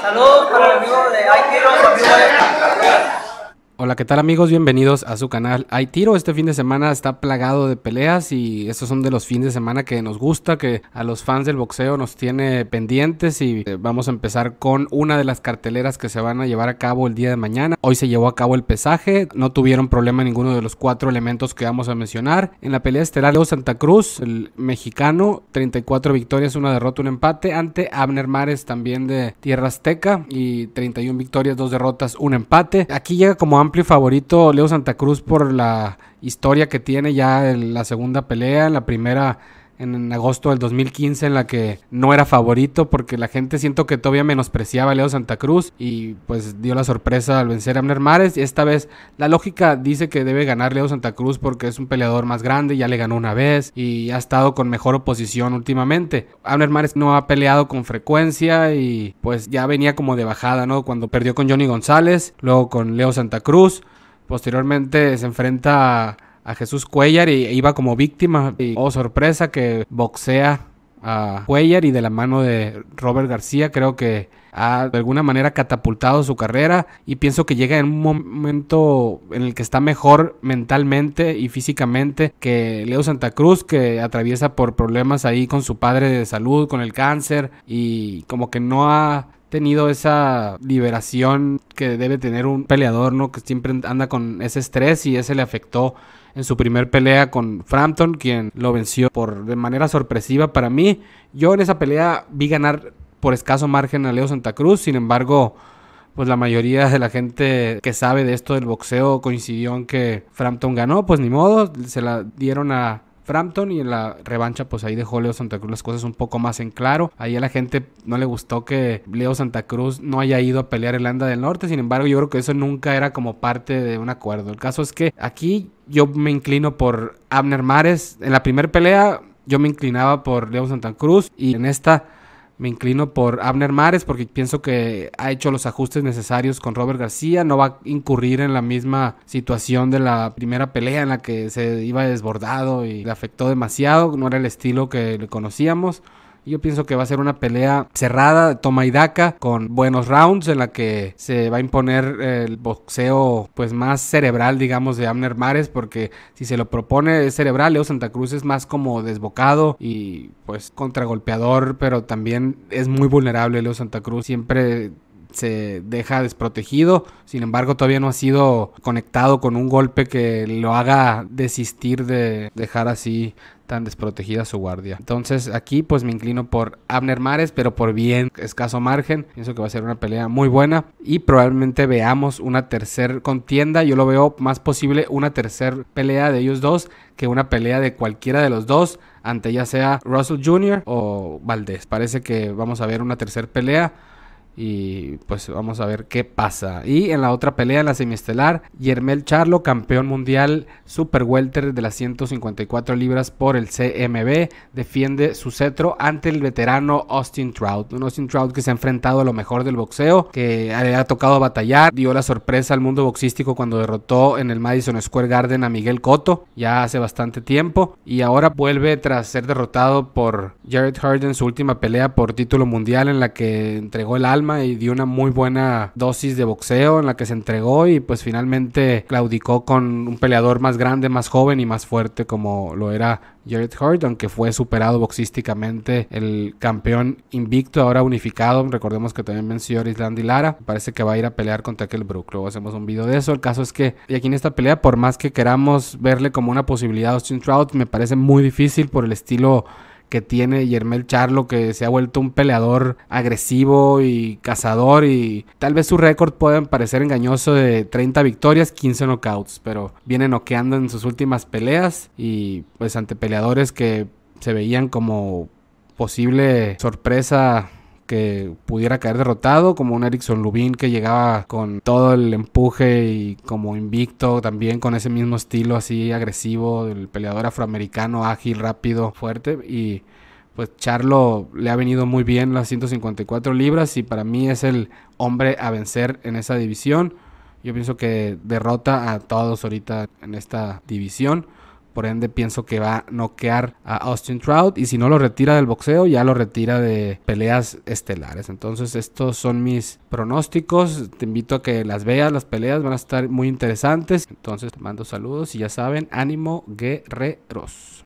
Saludos para el amigo de Aikiro, amigo de... Hola, ¿qué tal amigos? Bienvenidos a su canal Hay Tiro. Este fin de semana está plagado de peleas y estos son de los fines de semana que nos gusta, que a los fans del boxeo nos tiene pendientes y eh, vamos a empezar con una de las carteleras que se van a llevar a cabo el día de mañana. Hoy se llevó a cabo el pesaje, no tuvieron problema ninguno de los cuatro elementos que vamos a mencionar. En la pelea estelar Leo Santa Cruz, el mexicano, 34 victorias, una derrota, un empate ante Abner Mares también de Tierra Azteca y 31 victorias, dos derrotas, un empate. Aquí llega como amplio favorito Leo Santa Cruz por la historia que tiene ya en la segunda pelea, en la primera en, agosto del 2015 en la que no era favorito porque la gente siento que todavía menospreciaba a Leo Santa Cruz y pues dio la sorpresa al vencer a Amner Mares. Esta vez la lógica dice que debe ganar Leo Santa Cruz porque es un peleador más grande, ya le ganó una vez y ha estado con mejor oposición últimamente. Amner Mares no ha peleado con frecuencia y pues ya venía como de bajada, ¿no? Cuando perdió con Johnny González, luego con Leo Santa Cruz. Posteriormente se enfrenta a a Jesús Cuellar y iba como víctima. Y, oh, sorpresa que boxea a Cuellar y de la mano de Robert García creo que ha de alguna manera catapultado su carrera y pienso que llega en un momento en el que está mejor mentalmente y físicamente que Leo Santa Cruz que atraviesa por problemas ahí con su padre de salud, con el cáncer y como que no ha tenido esa liberación que debe tener un peleador, ¿no? Que siempre anda con ese estrés y ese le afectó en su primer pelea con Frampton, quien lo venció por de manera sorpresiva para mí. Yo en esa pelea vi ganar por escaso margen a Leo Santa Cruz, sin embargo, pues la mayoría de la gente que sabe de esto del boxeo coincidió en que Frampton ganó, pues ni modo, se la dieron a Frampton y en la revancha pues ahí dejó Leo Santa Cruz las cosas un poco más en claro. Ahí a la gente no le gustó que Leo Santa Cruz no haya ido a pelear el Anda del Norte, sin embargo yo creo que eso nunca era como parte de un acuerdo. El caso es que aquí yo me inclino por Abner Mares. En la primera pelea yo me inclinaba por Leo Santa Cruz y en esta me inclino por Abner Mares porque pienso que ha hecho los ajustes necesarios con Robert García. No va a incurrir en la misma situación de la primera pelea en la que se iba desbordado y le afectó demasiado. No era el estilo que le conocíamos. Yo pienso que va a ser una pelea cerrada, toma y daca, con buenos rounds en la que se va a imponer el boxeo pues más cerebral, digamos, de Amner Mares, porque si se lo propone es cerebral, Leo Santa Cruz es más como desbocado y pues contragolpeador, pero también es muy vulnerable Leo Santa Cruz, siempre se deja desprotegido, sin embargo todavía no ha sido conectado con un golpe que lo haga desistir de dejar así tan desprotegida su guardia. Entonces aquí pues me inclino por Abner Mares, pero por bien escaso margen. Pienso que va a ser una pelea muy buena y probablemente veamos una tercer contienda. Yo lo veo más posible una tercer pelea de ellos dos que una pelea de cualquiera de los dos ante ya sea Russell Jr. o Valdés. Parece que vamos a ver una tercer pelea y pues vamos a ver qué pasa. Y en la otra pelea, en la semiestelar, Yermel Charlo, campeón mundial super welter de las 154 libras por el CMB, defiende su cetro ante el veterano Austin Trout. Un Austin Trout que se ha enfrentado a lo mejor del boxeo, que le ha tocado batallar, dio la sorpresa al mundo boxístico cuando derrotó en el Madison Square Garden a Miguel Cotto ya hace bastante tiempo. Y ahora vuelve tras ser derrotado por Jared Harden su última pelea por título mundial en la que entregó el alma y dio una muy buena dosis de boxeo en la que se entregó y pues finalmente claudicó con un peleador más grande, más joven y más fuerte como lo era Jared Hart, aunque fue superado boxísticamente el campeón invicto, ahora unificado. Recordemos que también venció a Island Lara. Parece que va a ir a pelear contra aquel Brook. Luego hacemos un video de eso. El caso es que, y aquí en esta pelea, por más que queramos verle como una posibilidad a Austin Trout, me parece muy difícil por el estilo que tiene Yermel Charlo, que se ha vuelto un peleador agresivo y cazador y tal vez su récord pueda parecer engañoso de 30 victorias, 15 knockouts, pero viene noqueando en sus últimas peleas y pues ante peleadores que se veían como posible sorpresa que pudiera caer derrotado, como un Erickson Lubin que llegaba con todo el empuje y como invicto también con ese mismo estilo así agresivo del peleador afroamericano, ágil, rápido, fuerte y pues Charlo le ha venido muy bien las 154 libras y para mí es el hombre a vencer en esa división. Yo pienso que derrota a todos ahorita en esta división. Por ende, pienso que va a noquear a Austin Trout. Y si no lo retira del boxeo, ya lo retira de peleas estelares. Entonces, estos son mis pronósticos. Te invito a que las veas. Las peleas van a estar muy interesantes. Entonces, te mando saludos y ya saben, ánimo guerreros.